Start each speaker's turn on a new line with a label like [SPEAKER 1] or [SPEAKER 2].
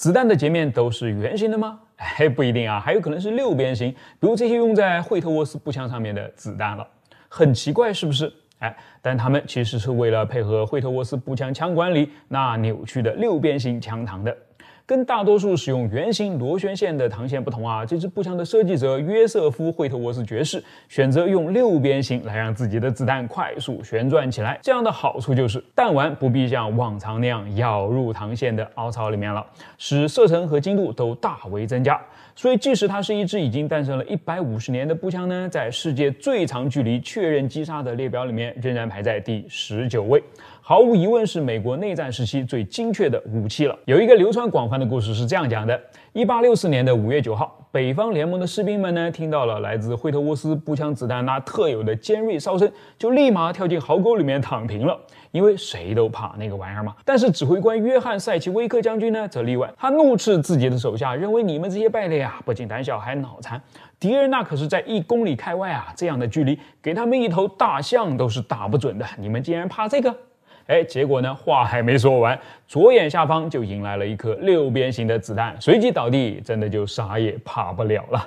[SPEAKER 1] 子弹的截面都是圆形的吗？哎，不一定啊，还有可能是六边形，比如这些用在惠特沃斯步枪上面的子弹了，很奇怪是不是？哎，但他们其实是为了配合惠特沃斯步枪枪管里那扭曲的六边形枪膛的。跟大多数使用圆形螺旋线的膛线不同啊，这支步枪的设计者约瑟夫·惠特沃斯爵士选择用六边形来让自己的子弹快速旋转起来。这样的好处就是弹丸不必像往常那样咬入膛线的凹槽里面了，使射程和精度都大为增加。所以即使它是一支已经诞生了一百五十年的步枪呢，在世界最长距离确认击杀的列表里面仍然排在第十九位，毫无疑问是美国内战时期最精确的武器了。有一个流传广泛的故事是这样讲的：一八六四年的五月九号，北方联盟的士兵们呢，听到了来自惠特沃斯步枪子弹那特有的尖锐哨声，就立马跳进壕沟里面躺平了，因为谁都怕那个玩意儿嘛。但是指挥官约翰·塞奇威克将军呢，则例外，他怒斥自己的手下，认为你们这些败类啊，不仅胆小还脑残，敌人那可是在一公里开外啊，这样的距离给他们一头大象都是打不准的，你们竟然怕这个！哎，结果呢？话还没说完，左眼下方就迎来了一颗六边形的子弹，随即倒地，真的就啥也爬不了了。